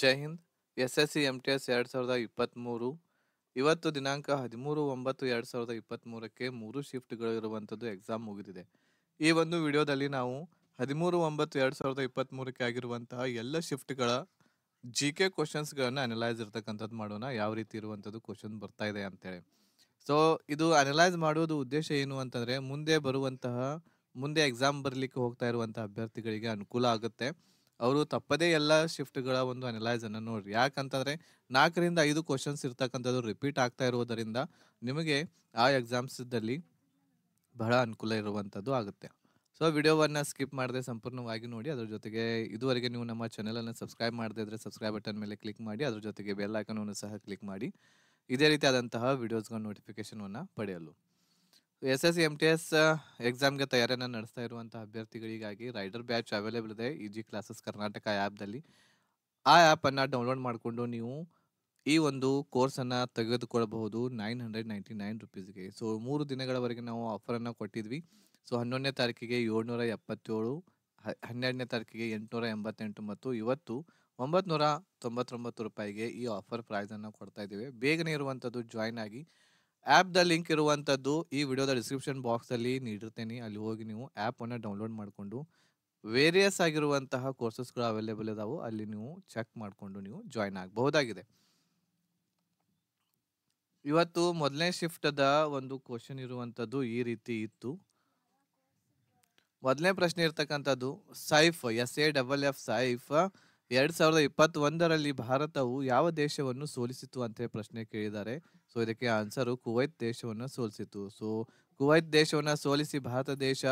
ಜೈ Hind S S C M T S ಎರಡು ಸಾವಿರದ ಇಪ್ಪತ್ತ್ಮೂರು ಇವತ್ತು ದಿನಾಂಕ ಹದಿಮೂರು ಒಂಬತ್ತು ಎರಡು ಸಾವಿರದ ಇಪ್ಪತ್ತ್ಮೂರಕ್ಕೆ ಮೂರು ಶಿಫ್ಟ್ಗಳು ಇರುವಂಥದ್ದು ಎಕ್ಸಾಮ್ ಮುಗಿದಿದೆ ಈ ಒಂದು ವಿಡಿಯೋದಲ್ಲಿ ನಾವು ಹದಿಮೂರು ಒಂಬತ್ತು ಎರಡು ಸಾವಿರದ ಇಪ್ಪತ್ತ್ಮೂರಕ್ಕೆ ಆಗಿರುವಂತಹ ಎಲ್ಲ ಶಿಫ್ಟ್ಗಳ ಜಿ ಕೆ ಕ್ವಶನ್ಸ್ಗಳನ್ನು ಅನಲೈಸ್ ಇರ್ತಕ್ಕಂಥದ್ದು ಮಾಡೋಣ ಯಾವ ರೀತಿ ಇರುವಂಥದ್ದು ಕ್ವಶನ್ ಬರ್ತಾ ಇದೆ ಅಂತೇಳಿ ಸೊ ಇದು ಅನಲೈಸ್ ಮಾಡುವುದು ಉದ್ದೇಶ ಏನು ಅಂತಂದರೆ ಮುಂದೆ ಬರುವಂತಹ ಮುಂದೆ ಎಕ್ಸಾಮ್ ಬರಲಿಕ್ಕೆ ಹೋಗ್ತಾ ಇರುವಂಥ ಅಭ್ಯರ್ಥಿಗಳಿಗೆ ಅನುಕೂಲ ಆಗುತ್ತೆ ಅವರು ತಪ್ಪದೇ ಎಲ್ಲ ಶಿಫ್ಟ್ಗಳ ಒಂದು ಅನಲೈಸ್ ಅನ್ನು ನೋಡ್ರಿ ಯಾಕಂತಂದ್ರೆ ನಾಲ್ಕರಿಂದ ಐದು ಕ್ವಶನ್ಸ್ ಇರ್ತಕ್ಕಂಥದ್ದು ರಿಪೀಟ್ ಆಗ್ತಾ ಇರುವುದರಿಂದ ನಿಮಗೆ ಆ ಎಕ್ಸಾಮ್ಸ್ದಲ್ಲಿ ಬಹಳ ಅನುಕೂಲ ಇರುವಂಥದ್ದು ಆಗುತ್ತೆ ಸೊ ವಿಡಿಯೋವನ್ನು ಸ್ಕಿಪ್ ಮಾಡದೆ ಸಂಪೂರ್ಣವಾಗಿ ನೋಡಿ ಅದರ ಜೊತೆಗೆ ಇದುವರೆಗೆ ನೀವು ನಮ್ಮ ಚಾನಲನ್ನು ಸಬ್ಸ್ಕ್ರೈಬ್ ಮಾಡದೇ ಇದ್ದರೆ ಸಬ್ಸ್ಕ್ರೈಬ್ ಬಟನ್ ಮೇಲೆ ಕ್ಲಿಕ್ ಮಾಡಿ ಅದ್ರ ಜೊತೆಗೆ ಬೆಲ್ ಐಕನನ್ನು ಸಹ ಕ್ಲಿಕ್ ಮಾಡಿ ಇದೇ ರೀತಿಯಾದಂತಹ ವಿಡಿಯೋಸ್ಗಳ ನೋಟಿಫಿಕೇಶನನ್ನು ಪಡೆಯಲು S S M T S ಎಕ್ಸಾಮ್ಗೆ ತಯಾರಿಯನ್ನು ನಡೆಸ್ತಾ ಇರುವಂಥ ಅಭ್ಯರ್ಥಿಗಳಿಗಾಗಿ ರೈಡರ್ ಬ್ಯಾಚ್ ಅವೈಲೇಬಲ್ ಇದೆ ಇ ಜಿ ಕ್ಲಾಸಸ್ ಕರ್ನಾಟಕ ಆ್ಯಪ್ದಲ್ಲಿ ಆ ಆ್ಯಪನ್ನು ಡೌನ್ಲೋಡ್ ಮಾಡಿಕೊಂಡು ನೀವು ಈ ಒಂದು ಕೋರ್ಸನ್ನು ತೆಗೆದುಕೊಳ್ಳಬಹುದು ನೈನ್ ಹಂಡ್ರೆಡ್ ನೈಂಟಿ ನೈನ್ ರುಪೀಸ್ಗೆ ಸೊ ಮೂರು ದಿನಗಳವರೆಗೆ ನಾವು ಆಫರನ್ನು ಕೊಟ್ಟಿದ್ವಿ ಸೊ ಹನ್ನೊಂದನೇ ತಾರೀಕಿಗೆ ಏಳ್ನೂರ ಎಪ್ಪತ್ತೇಳು ಹನ್ನೆರಡನೇ ತಾರೀಕಿಗೆ ಎಂಟುನೂರ ಎಂಬತ್ತೆಂಟು ಮತ್ತು ಇವತ್ತು ಒಂಬತ್ತು ನೂರ ತೊಂಬತ್ತೊಂಬತ್ತು ರೂಪಾಯಿಗೆ ಈ ಆಫರ್ ಪ್ರೈಸನ್ನು ಕೊಡ್ತಾ ಇದ್ದೇವೆ ಬೇಗನೆ ಇರುವಂಥದ್ದು ಜಾಯ್ನ್ ಆಗಿ ಆಪ್ ದ ಲಿಂಕ್ ಇರುವಂಥದ್ದು ಈ ವಿಡಿಯೋದ ಡಿಸ್ಕ್ರಿಪ್ಷನ್ ಬಾಕ್ಸಲ್ಲಿ ನೀಡಿರ್ತೇನೆ ಅಲ್ಲಿ ಹೋಗಿ ನೀವು ಆ್ಯಪನ್ನು ಡೌನ್ಲೋಡ್ ಮಾಡಿಕೊಂಡು ವೇರಿಯಸ್ ಆಗಿರುವಂತಹ ಕೋರ್ಸಸ್ಗಳು ಅವೈಲೇಬಲ್ ಇದಾವೆ ಅಲ್ಲಿ ನೀವು ಚೆಕ್ ಮಾಡಿಕೊಂಡು ನೀವು ಜಾಯ್ನ್ ಆಗಬಹುದಾಗಿದೆ ಇವತ್ತು ಮೊದಲನೇ ಶಿಫ್ಟದ ಒಂದು ಕ್ವಶನ್ ಇರುವಂಥದ್ದು ಈ ರೀತಿ ಇತ್ತು ಮೊದಲನೇ ಪ್ರಶ್ನೆ ಇರ್ತಕ್ಕಂಥದ್ದು SAFF S A double F SAFF ಎರಡು ಸಾವಿರದ ಇಪ್ಪತ್ತೊಂದರಲ್ಲಿ ಭಾರತವು ಯಾವ ದೇಶವನ್ನು ಸೋಲಿಸಿತು ಅಂತ ಪ್ರಶ್ನೆ ಕೇಳಿದ್ದಾರೆ ಸೊ ಇದಕ್ಕೆ ಆನ್ಸರು ಕುವೈತ್ ದೇಶವನ್ನು ಸೋಲಿಸಿತು ಸೊ ಕುವೈತ್ ದೇಶವನ್ನು ಸೋಲಿಸಿ ಭಾರತ ದೇಶ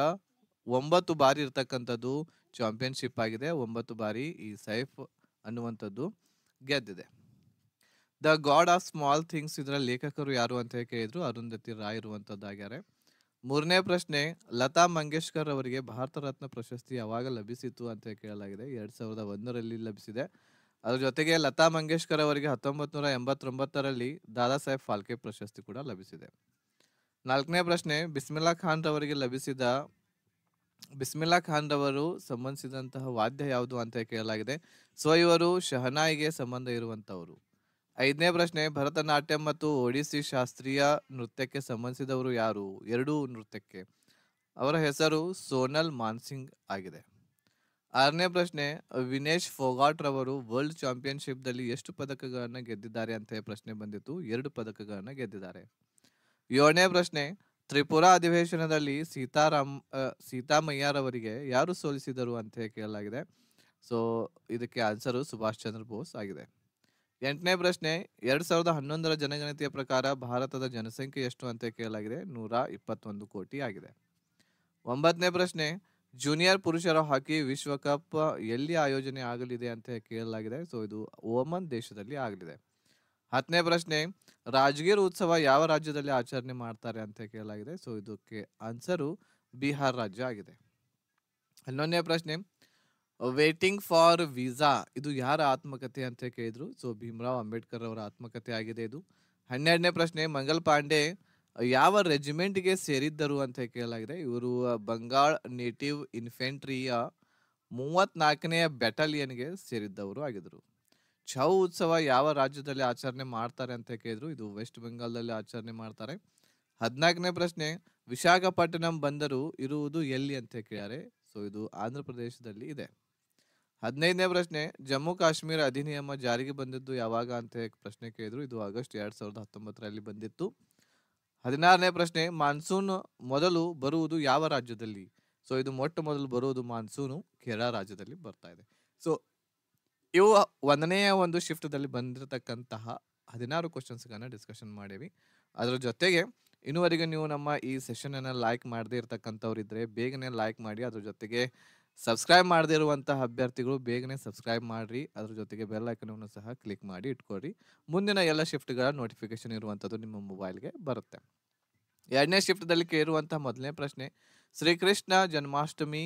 ಒಂಬತ್ತು ಬಾರಿ ಇರ್ತಕ್ಕಂಥದ್ದು ಚಾಂಪಿಯನ್ಶಿಪ್ ಆಗಿದೆ ಒಂಬತ್ತು ಬಾರಿ ಈ ಸೈಫ್ ಅನ್ನುವಂಥದ್ದು ಗೆದ್ದಿದೆ the God of Small Things ಇದರ ಲೇಖಕರು ಯಾರು ಅಂತ ಕೇಳಿದ್ರು ಅರುಂಧತಿ ರಾಯ್ ಇರುವಂಥದ್ದಾಗ್ಯಾರೆ ಮೂರನೇ ಪ್ರಶ್ನೆ ಲತಾ ಮಂಗೇಶ್ಕರ್ ಅವರಿಗೆ ಭಾರತ ರತ್ನ ಪ್ರಶಸ್ತಿ ಯಾವಾಗ ಲಭಿಸಿತು ಅಂತ ಕೇಳಲಾಗಿದೆ ಎರಡ್ ಸಾವಿರದ ಒಂದರಲ್ಲಿ ಲಭಿಸಿದೆ ಅದ್ರ ಜೊತೆಗೆ ಲತಾ ಮಂಗೇಶ್ಕರ್ ಅವರಿಗೆ ಹತ್ತೊಂಬತ್ತು ನೂರ ಎಂಬತ್ತೊಂಬತ್ತರಲ್ಲಿ ದಾದಾ ಸಾಹೇಬ್ ಫಾಲ್ಕೆ ಪ್ರಶಸ್ತಿ ಕೂಡ ಲಭಿಸಿದೆ ನಾಲ್ಕನೇ ಪ್ರಶ್ನೆ ಬಿಸ್ಮಿಲ್ಲಾ ಖಾನ್ ರವರಿಗೆ ಲಭಿಸಿದ ಬಿಸ್ಮಿಲ್ಲಾ ಖಾನ್ ರವರು ಸಂಬಂಧಿಸಿದಂತಹ ವಾದ್ಯ ಯಾವುದು ಅಂತ ಕೇಳಲಾಗಿದೆ ಸೊ ಇವರು ಶಹನಾಯಿಗೆ ಸಂಬಂಧ ಇರುವಂತವರು ಐದನೇ ಪ್ರಶ್ನೆ ಭರತನಾಟ್ಯಂ ಮತ್ತು ಒಡಿಸಿ ಶಾಸ್ತ್ರೀಯ ನೃತ್ಯಕ್ಕೆ ಸಂಬಂಧಿಸಿದವರು ಯಾರು ಎರಡೂ ನೃತ್ಯಕ್ಕೆ ಅವರ ಹೆಸರು ಸೋನಲ್ ಮಾನ್ಸಿಂಗ್ ಆಗಿದೆ ಆರನೇ ಪ್ರಶ್ನೆ ವಿನೇಶ್ ಫೋಗಾಟ್ ರವರು ವರ್ಲ್ಡ್ ಚಾಂಪಿಯನ್ಶಿಪ್ ದಲ್ಲಿ ಎಷ್ಟು ಪದಕಗಳನ್ನು ಗೆದ್ದಿದ್ದಾರೆ ಅಂತ ಪ್ರಶ್ನೆ ಬಂದಿತ್ತು ಎರಡು ಪದಕಗಳನ್ನು ಗೆದ್ದಿದ್ದಾರೆ ಏಳನೇ ಪ್ರಶ್ನೆ ತ್ರಿಪುರ ಅಧಿವೇಶನದಲ್ಲಿ ಸೀತಾರಾಮ್ ಸೀತಾಮಯ್ಯರವರಿಗೆ ಯಾರು ಸೋಲಿಸಿದರು ಅಂತ ಕೇಳಲಾಗಿದೆ ಸೊ ಇದಕ್ಕೆ ಆನ್ಸರು ಸುಭಾಷ್ ಚಂದ್ರ ಬೋಸ್ ಆಗಿದೆ ಎಂಟನೇ ಪ್ರಶ್ನೆ ಎರಡ್ ಸಾವಿರದ ಹನ್ನೊಂದರ ಜನಗಣತಿಯ ಪ್ರಕಾರ ಭಾರತದ ಜನಸಂಖ್ಯೆ ಎಷ್ಟು ಅಂತ ಕೇಳಲಾಗಿದೆ ನೂರ ಇಪ್ಪತ್ತೊಂದು ಕೋಟಿ ಆಗಿದೆ ಒಂಬತ್ತನೇ ಪ್ರಶ್ನೆ ಜೂನಿಯರ್ ಪುರುಷರ ಹಾಕಿ ವಿಶ್ವಕಪ್ ಎಲ್ಲಿ ಆಯೋಜನೆ ಆಗಲಿದೆ ಅಂತ ಕೇಳಲಾಗಿದೆ ಸೊ ಇದು ಓಮನ್ ದೇಶದಲ್ಲಿ ಆಗಲಿದೆ ಹತ್ತನೇ ಪ್ರಶ್ನೆ ರಾಜಗೀರ್ ಉತ್ಸವ ಯಾವ ರಾಜ್ಯದಲ್ಲಿ ಆಚರಣೆ ಮಾಡ್ತಾರೆ ಅಂತ ಕೇಳಲಾಗಿದೆ ಸೊ ಇದಕ್ಕೆ ಆನ್ಸರು ಬಿಹಾರ್ ರಾಜ್ಯ ಆಗಿದೆ ಹನ್ನೊಂದನೇ ಪ್ರಶ್ನೆ ವೇಟಿಂಗ್ ಫಾರ್ ವೀಸಾ ಇದು ಯಾರ ಆತ್ಮಕಥೆ ಅಂತ ಕೇಳಿದ್ರು ಸೊ ಭೀಮರಾವ್ ಅಂಬೇಡ್ಕರ್ ಅವರ ಆತ್ಮಕಥೆ ಆಗಿದೆ ಇದು ಹನ್ನೆರಡನೇ ಪ್ರಶ್ನೆ ಮಂಗಲ್ ಪಾಂಡೆ ಯಾವ ರೆಜಿಮೆಂಟ್ ಗೆ ಸೇರಿದ್ದರು ಅಂತ ಕೇಳಲಾಗಿದೆ ಇವರು ಬಂಗಾಳ್ ನೇಟಿವ್ ಇನ್ಫೆಂಟ್ರಿಯ ಮೂವತ್ನಾಲ್ಕನೆಯ ಗೆ ಸೇರಿದ್ದವರು ಆಗಿದ್ರು ಛೌ ಉತ್ಸವ ಯಾವ ರಾಜ್ಯದಲ್ಲಿ ಆಚರಣೆ ಮಾಡ್ತಾರೆ ಅಂತ ಕೇಳಿದ್ರು ಇದು ವೆಸ್ಟ್ ಬೆಂಗಾಲ್ದಲ್ಲಿ ಆಚರಣೆ ಮಾಡ್ತಾರೆ ಹದಿನಾಲ್ಕನೇ ಪ್ರಶ್ನೆ ವಿಶಾಖಪಟ್ಟಣಂ ಬಂದರು ಇರುವುದು ಎಲ್ಲಿ ಅಂತ ಕೇಳ್ಯಾರೆ ಸೊ ಇದು ಆಂಧ್ರ ಪ್ರದೇಶದಲ್ಲಿ ಇದೆ ಹದಿನೈದನೇ ಪ್ರಶ್ನೆ ಜಮ್ಮು ಕಾಶ್ಮೀರ ಅಧಿನಿಯಮ ಜಾರಿಗೆ ಬಂದಿದ್ದು ಯಾವಾಗ ಅಂತ ಪ್ರಶ್ನೆ ಕೇಳಿದ್ರು ಇದು ಆಗಸ್ಟ್ ಎರಡ್ ಸಾವಿರದ ಹತ್ತೊಂಬತ್ತರಲ್ಲಿ ಬಂದಿತ್ತು ಹದಿನಾರನೇ ಪ್ರಶ್ನೆ ಮಾನ್ಸೂನ್ ಮೊದಲು ಬರುವುದು ಯಾವ ರಾಜ್ಯದಲ್ಲಿ ಸೊ ಇದು ಮೊಟ್ಟ ಮೊದಲು ಬರುವುದು ಮಾನ್ಸೂನು ಕೇರಳ ರಾಜ್ಯದಲ್ಲಿ ಬರ್ತಾ ಇದೆ ಸೊ ಇವು ಒಂದನೆಯ ಒಂದು ಶಿಫ್ಟದಲ್ಲಿ ಬಂದಿರತಕ್ಕಂತಹ ಹದಿನಾರು ಗಳನ್ನ ಡಿಸ್ಕಷನ್ ಮಾಡೇವಿ ಅದರ ಜೊತೆಗೆ ಇನ್ನುವರೆಗೆ ನೀವು ನಮ್ಮ ಈ ಸೆಷನನ್ನು ಲೈಕ್ ಮಾಡದೇ ಇರ್ತಕ್ಕಂಥವ್ರು ಇದ್ದರೆ ಬೇಗನೆ ಲೈಕ್ ಮಾಡಿ ಅದ್ರ ಜೊತೆಗೆ ಸಬ್ಸ್ಕ್ರೈಬ್ ಮಾಡದೇ ಇರುವಂತಹ ಅಭ್ಯರ್ಥಿಗಳು ಬೇಗನೆ ಸಬ್ಸ್ಕ್ರೈಬ್ ಮಾಡ್ರಿ ಅದ್ರ ಜೊತೆಗೆ ಬೆಲ್ ಅನ್ನು ಸಹ ಕ್ಲಿಕ್ ಮಾಡಿ ಇಟ್ಕೊಳ್ರಿ ಮುಂದಿನ ಎಲ್ಲ ಶಿಫ್ಟ್ಗಳ ನೋಟಿಫಿಕೇಶನ್ ಇರುವಂಥದ್ದು ನಿಮ್ಮ ಮೊಬೈಲ್ಗೆ ಬರುತ್ತೆ ಎರಡನೇ ಶಿಫ್ಟ್ದಲ್ಲಿ ಕೇಳುವಂತಹ ಮೊದಲನೇ ಪ್ರಶ್ನೆ ಶ್ರೀಕೃಷ್ಣ ಜನ್ಮಾಷ್ಟಮಿ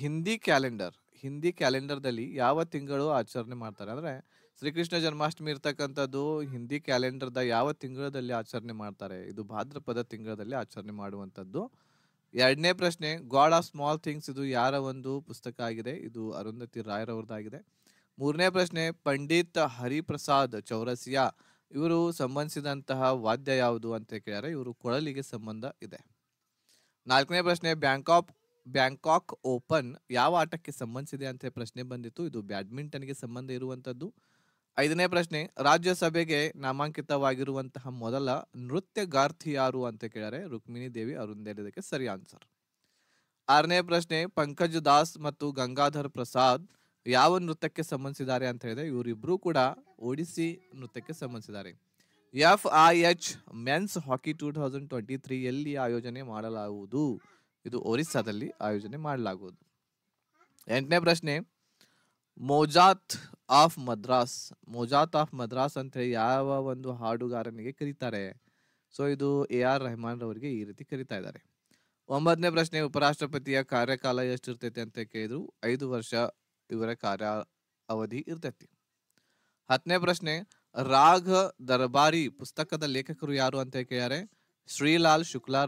ಹಿಂದಿ ಕ್ಯಾಲೆಂಡರ್ ಹಿಂದಿ ಕ್ಯಾಲೆಂಡರ್ದಲ್ಲಿ ಯಾವ ತಿಂಗಳು ಆಚರಣೆ ಮಾಡ್ತಾರೆ ಅಂದರೆ ಶ್ರೀಕೃಷ್ಣ ಜನ್ಮಾಷ್ಟಮಿ ಇರ್ತಕ್ಕಂಥದ್ದು ಹಿಂದಿ ಕ್ಯಾಲೆಂಡರ್ದ ಯಾವ ತಿಂಗಳದಲ್ಲಿ ಆಚರಣೆ ಮಾಡ್ತಾರೆ ಇದು ಭಾದ್ರಪದ ತಿಂಗಳಲ್ಲಿ ಆಚರಣೆ ಮಾಡುವಂಥದ್ದು ಎರಡನೇ ಪ್ರಶ್ನೆ ಗಾಡ್ ಆಫ್ ಸ್ಮಾಲ್ ಥಿಂಗ್ಸ್ ಇದು ಯಾರ ಒಂದು ಪುಸ್ತಕ ಆಗಿದೆ ಇದು ಅರುಂಧತಿ ರಾಯರವ್ರದ್ದಾಗಿದೆ ಮೂರನೇ ಪ್ರಶ್ನೆ ಪಂಡಿತ್ ಹರಿಪ್ರಸಾದ್ ಚೌರಸಿಯಾ ಇವರು ಸಂಬಂಧಿಸಿದಂತಹ ವಾದ್ಯ ಯಾವುದು ಅಂತ ಕೇಳಿದರೆ ಇವರು ಕೊಳಲಿಗೆ ಸಂಬಂಧ ಇದೆ ನಾಲ್ಕನೇ ಪ್ರಶ್ನೆ ಬ್ಯಾಂಕಾಕ್ ಬ್ಯಾಂಕಾಕ್ ಓಪನ್ ಯಾವ ಆಟಕ್ಕೆ ಸಂಬಂಧಿಸಿದೆ ಅಂತ ಪ್ರಶ್ನೆ ಬಂದಿತ್ತು ಇದು ಬ್ಯಾಡ್ಮಿಂಟನ್ಗೆ ಸಂಬಂಧ ಇರುವಂಥದ್ದು ಐದನೇ ಪ್ರಶ್ನೆ ರಾಜ್ಯಸಭೆಗೆ ನಾಮಾಂಕಿತವಾಗಿರುವಂತಹ ಮೊದಲ ನೃತ್ಯಗಾರ್ತಿ ಯಾರು ಅಂತ ಕೇಳಿದರೆ ರುಕ್ಮಿಣಿ ದೇವಿ ಅರುಂಧೇರಿ ಇದಕ್ಕೆ ಸರಿ ಆನ್ಸರ್ ಆರನೇ ಪ್ರಶ್ನೆ ಪಂಕಜ್ ದಾಸ್ ಮತ್ತು ಗಂಗಾಧರ್ ಪ್ರಸಾದ್ ಯಾವ ನೃತ್ಯಕ್ಕೆ ಸಂಬಂಧಿಸಿದ್ದಾರೆ ಅಂತ ಹೇಳಿದ್ರೆ ಇವರಿಬ್ಬರೂ ಕೂಡ ಒಡಿಸಿ ನೃತ್ಯಕ್ಕೆ ಸಂಬಂಧಿಸಿದ್ದಾರೆ F I H men's hockey two thousand twenty ತ್ರೀಯಲ್ಲಿ ಆಯೋಜನೆ ಮಾಡಲಾಗುವುದು ಇದು ಒರಿಸ್ಸಾದಲ್ಲಿ ಆಯೋಜನೆ ಮಾಡಲಾಗುವುದು ಎಂಟನೇ ಪ್ರಶ್ನೆ Mozart of Madras Mozart of Madras ಅಂತ ಯಾವ ಒಂದು ಹಾಡುಗಾರನಿಗೆ ಕರೀತಾರೆ ಸೊ ಇದು ಎ ಆರ್ ರೆಹಮಾನ್ ರವರಿಗೆ ಈ ರೀತಿ ಕರೀತಾ ಇದ್ದಾರೆ ಒಂಬತ್ತನೇ ಪ್ರಶ್ನೆ ಉಪರಾಷ್ಟ್ರಪತಿಯ ಕಾರ್ಯಕಾಲ ಎಷ್ಟಿರ್ತೈತಿ ಅಂತ ಕೇಳಿದ್ರು ಐದು ವರ್ಷ ಇವರ ಕಾರ್ಯ ಅವಧಿ ಇರ್ತೈತಿ ಹತ್ತನೇ ಪ್ರಶ್ನೆ ರಾಘ ದರ್ಬಾರಿ ಪುಸ್ತಕದ ಲೇಖಕರು ಯಾರು ಅಂತ ಕೇಳ್ಯಾರೆ ಶ್ರೀಲಾಲ್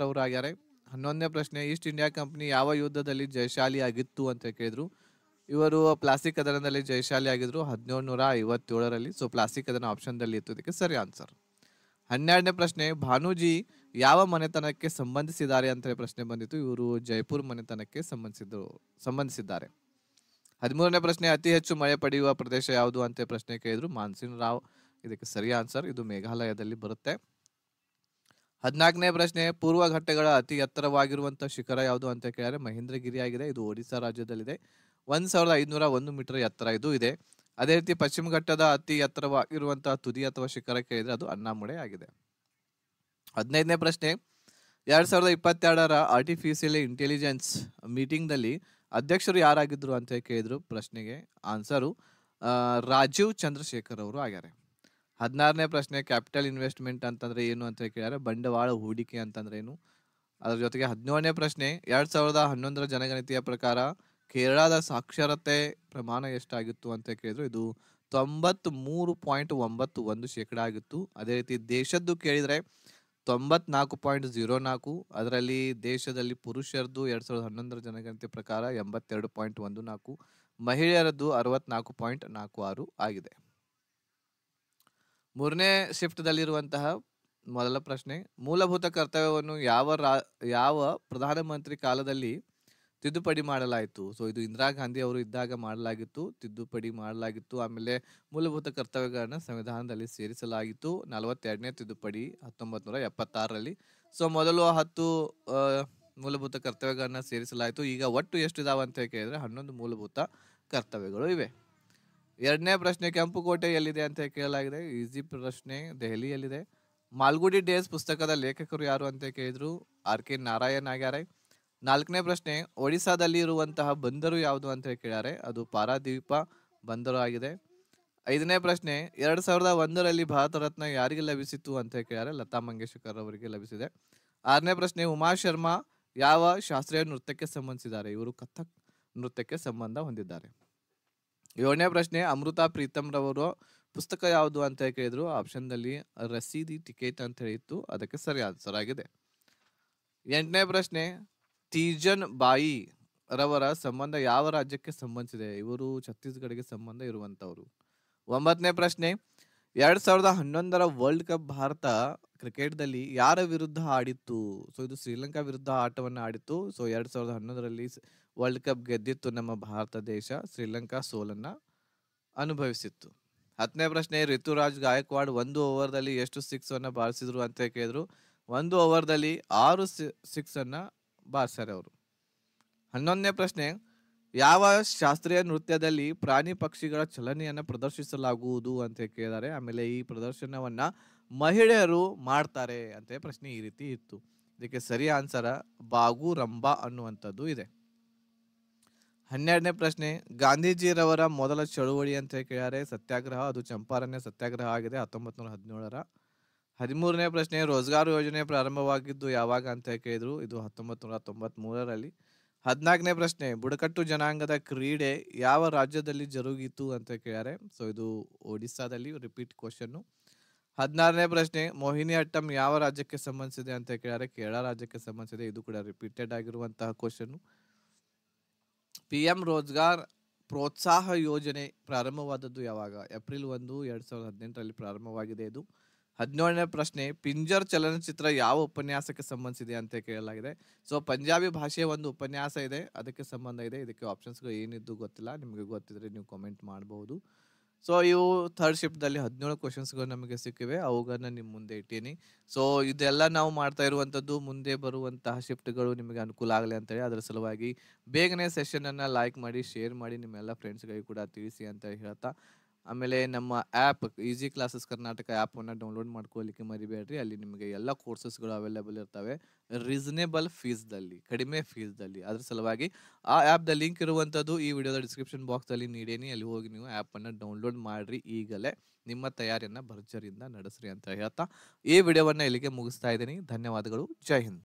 ಅವರು ಆಗ್ಯಾರೆ ಹನ್ನೊಂದನೇ ಪ್ರಶ್ನೆ ಈಸ್ಟ್ ಇಂಡಿಯಾ ಕಂಪನಿ ಯಾವ ಯುದ್ಧದಲ್ಲಿ ಜಯಶಾಲಿ ಆಗಿತ್ತು ಅಂತ ಕೇಳಿದ್ರು ಇವರು ಪ್ಲಾಸ್ಟಿಕ್ ಕದನದಲ್ಲಿ ಜಯಶಾಲಿ ಆಗಿದ್ರು ಹದಿನೇಳು ನೂರ ಐವತ್ತೇಳರಲ್ಲಿ ಸೊ ಪ್ಲಾಸ್ಟಿಕ್ ಕದನ ಆಪ್ಷನ್ದಲ್ಲಿ ಇತ್ತು ಇದಕ್ಕೆ ಸರಿ ಆನ್ಸರ್ ಹನ್ನೆರಡನೇ ಪ್ರಶ್ನೆ ಭಾನುಜಿ ಯಾವ ಮನೆತನಕ್ಕೆ ಸಂಬಂಧಿಸಿದ್ದಾರೆ ಅಂತ ಪ್ರಶ್ನೆ ಬಂದಿತ್ತು ಇವರು ಜೈಪುರ್ ಮನೆತನಕ್ಕೆ ಸಂಬಂಧಿಸಿದ್ರು ಸಂಬಂಧಿಸಿದ್ದಾರೆ ಹದಿಮೂರನೇ ಪ್ರಶ್ನೆ ಅತಿ ಹೆಚ್ಚು ಮಳೆ ಪಡೆಯುವ ಪ್ರದೇಶ ಯಾವುದು ಅಂತ ಪ್ರಶ್ನೆ ಕೇಳಿದ್ರು ಮಾನ್ಸೂನ್ ರಾವ್ ಇದಕ್ಕೆ ಸರಿ ಆನ್ಸರ್ ಇದು ಮೇಘಾಲಯದಲ್ಲಿ ಬರುತ್ತೆ ಹದಿನಾಲ್ಕನೇ ಪ್ರಶ್ನೆ ಪೂರ್ವ ಘಟ್ಟಗಳ ಅತಿ ಎತ್ತರವಾಗಿರುವಂತಹ ಶಿಖರ ಯಾವುದು ಅಂತ ಕೇಳಿದ್ರೆ ಮಹೇಂದ್ರಗಿರಿ ಆಗಿದೆ ಇದು ಒಡಿಶಾ ರಾಜ್ಯದಲ್ಲಿದೆ ಒಂದು ಸಾವಿರದ ಐದುನೂರ ಒಂದು ಮೀಟರ್ ಎತ್ತರ ಇದು ಇದೆ ಅದೇ ರೀತಿ ಪಶ್ಚಿಮ ಘಟ್ಟದ ಅತಿ ಎತ್ತರವಾಗಿರುವಂತಹ ತುದಿ ಅಥವಾ ಶಿಖರ ಕೇಳಿದ್ರೆ ಅದು ಅಣ್ಣಾಮುಳೆ ಆಗಿದೆ ಹದಿನೈದನೇ ಪ್ರಶ್ನೆ ಎರಡ್ ಸಾವಿರದ ಇಪ್ಪತ್ತೆರಡರ ಆರ್ಟಿಫಿಷಿಯಲ್ ಇಂಟೆಲಿಜೆನ್ಸ್ ಮೀಟಿಂಗ್ದಲ್ಲಿ ಅಧ್ಯಕ್ಷರು ಯಾರಾಗಿದ್ರು ಅಂತ ಕೇಳಿದ್ರು ಪ್ರಶ್ನೆಗೆ ಆನ್ಸರು ರಾಜೀವ್ ಚಂದ್ರಶೇಖರ್ ಅವರು ಆಗ್ಯಾರೆ ಹದಿನಾರನೇ ಪ್ರಶ್ನೆ ಕ್ಯಾಪಿಟಲ್ ಇನ್ವೆಸ್ಟ್ಮೆಂಟ್ ಅಂತಂದ್ರೆ ಏನು ಅಂತ ಕೇಳ್ಯಾರ ಬಂಡವಾಳ ಹೂಡಿಕೆ ಅಂತಂದ್ರೆ ಏನು ಅದರ ಜೊತೆಗೆ ಹದಿನೇಳನೇ ಪ್ರಶ್ನೆ ಎರಡ್ ಸಾವಿರದ ಹನ್ನೊಂದರ ಜನಗಣತಿಯ ಪ್ರಕಾರ ಕೇರಳದ ಸಾಕ್ಷರತೆ ಪ್ರಮಾಣ ಎಷ್ಟಾಗಿತ್ತು ಅಂತ ಕೇಳಿದ್ರು ಇದು ತೊಂಬತ್ತ್ ಮೂರು ಪಾಯಿಂಟ್ ಒಂಬತ್ತು ಒಂದು ಶೇಕಡ ಆಗಿತ್ತು ಅದೇ ರೀತಿ ದೇಶದ್ದು ಕೇಳಿದರೆ ತೊಂಬತ್ನಾಲ್ಕು ಪಾಯಿಂಟ್ ಜೀರೋ ನಾಲ್ಕು ಅದರಲ್ಲಿ ದೇಶದಲ್ಲಿ ಪುರುಷರದ್ದು ಎರಡ್ ಸಾವಿರದ ಹನ್ನೊಂದರ ಜನಗಣತಿ ಪ್ರಕಾರ ಎಂಬತ್ತೆರಡು ಪಾಯಿಂಟ್ ಒಂದು ನಾಲ್ಕು ಮಹಿಳೆಯರದ್ದು ಅರವತ್ನಾಲ್ಕು ಪಾಯಿಂಟ್ ನಾಲ್ಕು ಆರು ಆಗಿದೆ ಮೂರನೇ ಶಿಫ್ಟ್ದಲ್ಲಿರುವಂತಹ ಮೊದಲ ಪ್ರಶ್ನೆ ಮೂಲಭೂತ ಕರ್ತವ್ಯವನ್ನು ಯಾವ ರಾ ಯಾವ ಪ್ರಧಾನಮಂತ್ರಿ ಕಾಲದಲ್ಲಿ ತಿದ್ದುಪಡಿ ಮಾಡಲಾಯಿತು. ಸೊ ಇದು ಇಂದಿರಾ ಗಾಂಧಿ ಅವರು ಇದ್ದಾಗ ಮಾಡಲಾಗಿತ್ತು. ತಿದ್ದುಪಡಿ ಮಾಡಲಾಗಿತ್ತು. ಆಮೇಲೆ ಮೂಲಭೂತ ಕರ್ತವ್ಯಗಳನ್ನು ಸಂವಿಧಾನದಲ್ಲಿ ಸೇರಿಸಲಾಗಿತ್ತು. 42ನೇ ತಿದ್ದುಪಡಿ ಹತ್ತೊಂಬತ್ತು ನೂರ ಎಪ್ಪತ್ತಾರರಲ್ಲಿ ಸೊ ಮೊದಲು ಹತ್ತು ಮೂಲಭೂತ ಕರ್ತವ್ಯಗಳನ್ನು ಸೇರಿಸಲಾಯಿತು. ಈಗ ಒಟ್ಟು ಇದಾವೆ ಅಂತ ಕೇಳಿದರೆ ಹನ್ನೊಂದು ಮೂಲಭೂತ ಕರ್ತವ್ಯಗಳು ಇವೆ. ಎರಡನೇ ಪ್ರಶ್ನೆ ಕೆಂಪುಕೋಟೆ ಎಲ್ಲಿದೆ ಅಂತ ಕೇಳಲಾಗಿದೆ. ಈಜಿ ಪ್ರಶ್ನೆ ದೆಹಲಿಯಲ್ಲಿದೆ. ಮಾಲ್ಗುಡಿ ಡೇಸ್ ಪುಸ್ತಕದ ಲೇಖಕರು ಯಾರು ಅಂತ ಕೇಳಿದ್ರು ಆರ್ ಕೆ ನಾರಾಯಣ್ ಆಗ್ಯಾರೆ ನಾಲ್ಕನೇ ಪ್ರಶ್ನೆ ಒಡಿಸಾದಲ್ಲಿ ಇರುವಂತಹ ಬಂದರು ಯಾವುದು ಅಂತ ಕೇಳಿದ್ದಾರೆ ಅದು ಪಾರಾದ್ವೀಪ ಬಂದರು ಆಗಿದೆ ಐದನೇ ಪ್ರಶ್ನೆ ಎರಡು ಸಾವಿರದ ಒಂದರಲ್ಲಿ ಭಾರತ ರತ್ನ ಯಾರಿಗೆ ಲಭಿಸಿತ್ತು ಅಂತ ಕೇಳಿದ್ದಾರೆ ಲತಾ ಮಂಗೇಶ್ಕರ್ ಅವರಿಗೆ ಲಭಿಸಿದೆ ಆರನೇ ಪ್ರಶ್ನೆ ಉಮಾ ಶರ್ಮಾ ಯಾವ ಶಾಸ್ತ್ರೀಯ ನೃತ್ಯಕ್ಕೆ ಸಂಬಂಧಿಸಿದ್ದಾರೆ ಇವರು ಕಥಕ್ ನೃತ್ಯಕ್ಕೆ ಸಂಬಂಧ ಹೊಂದಿದ್ದಾರೆ ಏಳನೇ ಪ್ರಶ್ನೆ ಅಮೃತ ಪ್ರೀತಮ್ ರವರು ಪುಸ್ತಕ ಯಾವುದು ಅಂತ ಕೇಳಿದ್ರು ನಲ್ಲಿ ರಸೀದಿ ಟಿಕೆಟ್ ಅಂತ ಹೇಳಿತ್ತು ಅದಕ್ಕೆ ಸರಿ ಆನ್ಸರ್ ಆಗಿದೆ ಎಂಟನೇ ಪ್ರಶ್ನೆ ತೀಜನ್ ಬಾಯಿ ರವರ ಸಂಬಂಧ ಯಾವ ರಾಜ್ಯಕ್ಕೆ ಸಂಬಂಧಿಸಿದೆ ಇವರು ಛತ್ತೀಸ್ಗಢಗೆ ಸಂಬಂಧ ಇರುವಂತವರು ಒಂಬತ್ತನೇ ಪ್ರಶ್ನೆ ಎರಡ್ ಸಾವಿರದ ಹನ್ನೊಂದರ ವರ್ಲ್ಡ್ ಕಪ್ ಭಾರತ ಕ್ರಿಕೆಟ್ದಲ್ಲಿ ಯಾರ ವಿರುದ್ಧ ಆಡಿತ್ತು ಸೊ ಇದು ಶ್ರೀಲಂಕಾ ವಿರುದ್ಧ ಆಟವನ್ನು ಆಡಿತ್ತು ಸೊ ಎರಡ್ ಸಾವಿರದ ಹನ್ನೊಂದರಲ್ಲಿ ವರ್ಲ್ಡ್ ಕಪ್ ಗೆದ್ದಿತ್ತು ನಮ್ಮ ಭಾರತ ದೇಶ ಶ್ರೀಲಂಕಾ ಸೋಲನ್ನ ಅನುಭವಿಸಿತ್ತು ಹತ್ತನೇ ಪ್ರಶ್ನೆ ಋತುರಾಜ್ ಗಾಯಕ್ವಾಡ್ ಒಂದು ಓವರ್ದಲ್ಲಿ ಎಷ್ಟು ಸಿಕ್ಸ್ ಅನ್ನು ಬಾರಿಸಿದ್ರು ಅಂತ ಕೇಳಿದ್ರು ಒಂದು ಓವರ್ದಲ್ಲಿ ಆರು ಸಿಕ್ಸ್ ಅನ್ನ ಬಾರ್ಸರ್ ಅವರು ಹನ್ನೊಂದನೇ ಪ್ರಶ್ನೆ ಯಾವ ಶಾಸ್ತ್ರೀಯ ನೃತ್ಯದಲ್ಲಿ ಪ್ರಾಣಿ ಪಕ್ಷಿಗಳ ಚಲನೆಯನ್ನು ಪ್ರದರ್ಶಿಸಲಾಗುವುದು ಅಂತ ಕೇಳಿದ್ದಾರೆ ಆಮೇಲೆ ಈ ಪ್ರದರ್ಶನವನ್ನ ಮಹಿಳೆಯರು ಮಾಡ್ತಾರೆ ಅಂತ ಪ್ರಶ್ನೆ ಈ ರೀತಿ ಇತ್ತು ಇದಕ್ಕೆ ಸರಿ ಆನ್ಸರ ಬಾಗು ರಂಬಾ ಅನ್ನುವಂಥದ್ದು ಇದೆ ಹನ್ನೆರಡನೇ ಪ್ರಶ್ನೆ ಗಾಂಧೀಜಿಯವರ ಮೊದಲ ಚಳುವಳಿ ಅಂತ ಕೇಳಿದರೆ ಸತ್ಯಾಗ್ರಹ ಅದು ಚಂಪಾರಣ್ಯ ಸತ್ಯಾಗ್ರಹ ಆಗಿದೆ ಹತ್ತೊಂಬತ್ತು ನೂರ ಹದಿನೇಳರ ಹದಿಮೂರನೇ ಪ್ರಶ್ನೆ ರೋಜ್ಗಾರ್ ಯೋಜನೆ ಪ್ರಾರಂಭವಾಗಿದ್ದು ಯಾವಾಗ ಅಂತ ಕೇಳಿದ್ರು ಇದು ಹತ್ತೊಂಬತ್ತು ನೂರ ತೊಂಬತ್ ಮೂರರಲ್ಲಿ ಹದಿನಾಲ್ಕನೇ ಪ್ರಶ್ನೆ ಬುಡಕಟ್ಟು ಜನಾಂಗದ ಕ್ರೀಡೆ ಯಾವ ರಾಜ್ಯದಲ್ಲಿ ಜರುಗಿತು ಅಂತ ಕೇಳ್ಯಾರೆ ಸೊ ಇದು ಒಡಿಸ್ಸಾದಲ್ಲಿ ರಿಪೀಟ್ ಕ್ವಶನ್ನು ಹದಿನಾರನೇ ಪ್ರಶ್ನೆ ಮೋಹಿನಿ ಅಟ್ಟಂ ಯಾವ ರಾಜ್ಯಕ್ಕೆ ಸಂಬಂಧಿಸಿದೆ ಅಂತ ಕೇಳ್ಯಾರೆ ಕೇರಳ ರಾಜ್ಯಕ್ಕೆ ಸಂಬಂಧಿಸಿದೆ ಇದು ಕೂಡ ರಿಪೀಟೆಡ್ ಆಗಿರುವಂತಹ ಕ್ವಶನ್ನು ಪಿ ಎಂ ರೋಜ್ಗಾರ್ ಪ್ರೋತ್ಸಾಹ ಯೋಜನೆ ಪ್ರಾರಂಭವಾದದ್ದು ಯಾವಾಗ ಏಪ್ರಿಲ್ ಒಂದು ಎರಡು ಸಾವಿರದ ಹದಿನೆಂಟರಲ್ಲಿ ಪ್ರಾರಂಭವಾಗಿದೆ ಇದು ಹದಿನೇಳನೇ ಪ್ರಶ್ನೆ ಪಿಂಜರ್ ಚಲನಚಿತ್ರ ಯಾವ ಉಪನ್ಯಾಸಕ್ಕೆ ಸಂಬಂಧಿಸಿದೆ ಅಂತ ಕೇಳಲಾಗಿದೆ ಸೊ ಪಂಜಾಬಿ ಭಾಷೆಯ ಒಂದು ಉಪನ್ಯಾಸ ಇದೆ ಅದಕ್ಕೆ ಸಂಬಂಧ ಇದೆ ಇದಕ್ಕೆ ಆಪ್ಷನ್ಸ್ಗಳು ಏನಿದ್ದು ಗೊತ್ತಿಲ್ಲ ನಿಮಗೆ ಗೊತ್ತಿದ್ರೆ ನೀವು ಕಾಮೆಂಟ್ ಮಾಡಬಹುದು ಸೊ ಇವು ಥರ್ಡ್ ಶಿಫ್ಟ್ದಲ್ಲಿ ಹದಿನೇಳು ಕ್ವಶನ್ಸ್ಗಳು ನಮಗೆ ಸಿಕ್ಕಿವೆ ಅವುಗಳನ್ನ ನಿಮ್ಮ ಮುಂದೆ ಇಟ್ಟೀನಿ ಸೊ ಇದೆಲ್ಲ ನಾವು ಮಾಡ್ತಾ ಇರುವಂಥದ್ದು ಮುಂದೆ ಬರುವಂತಹ ಶಿಫ್ಟ್ಗಳು ನಿಮಗೆ ಅನುಕೂಲ ಆಗಲಿ ಅಂತ ಹೇಳಿ ಅದರ ಸಲುವಾಗಿ ಬೇಗನೆ ಸೆಷನನ್ನು ಲೈಕ್ ಮಾಡಿ ಶೇರ್ ಮಾಡಿ ನಿಮ್ಮೆಲ್ಲ ಫ್ರೆಂಡ್ಸ್ಗಳಿಗೆ ಕೂಡ ತಿಳಿಸಿ ಅಂತ ಹೇಳ್ತಾ ಆಮೇಲೆ ನಮ್ಮ ಆ್ಯಪ್ ಈಸಿ ಕ್ಲಾಸಸ್ ಕರ್ನಾಟಕ ಆ್ಯಪನ್ನು ಡೌನ್ಲೋಡ್ ಮಾಡ್ಕೊಳ್ಳಿಕ್ಕೆ ಮರಿಬೇಡ್ರಿ ಅಲ್ಲಿ ನಿಮಗೆ ಎಲ್ಲ ಕೋರ್ಸಸ್ಗಳು ಅವೈಲೇಬಲ್ ಇರ್ತವೆ ರೀಸನೇಬಲ್ ಫೀಸ್ದಲ್ಲಿ ಕಡಿಮೆ ಫೀಸ್ದಲ್ಲಿ ಅದ್ರ ಸಲುವಾಗಿ ಆ ಆ್ಯಪ್ದ ಲಿಂಕ್ ಇರುವಂಥದ್ದು ಈ ವಿಡಿಯೋದ ಡಿಸ್ಕ್ರಿಪ್ಷನ್ ಬಾಕ್ಸಲ್ಲಿ ನೀಡೇನಿ ಅಲ್ಲಿ ಹೋಗಿ ನೀವು ಆ್ಯಪನ್ನು ಡೌನ್ಲೋಡ್ ಮಾಡಿರಿ ಈಗಲೇ ನಿಮ್ಮ ತಯಾರಿಯನ್ನು ಭರ್ಜರಿಯಿಂದ ನಡೆಸ್ರಿ ಅಂತ ಹೇಳ್ತಾ ಈ ವಿಡಿಯೋವನ್ನು ಇಲ್ಲಿಗೆ ಮುಗಿಸ್ತಾ ಇದ್ದೀನಿ ಧನ್ಯವಾದಗಳು ಜೈ ಹಿಂದ್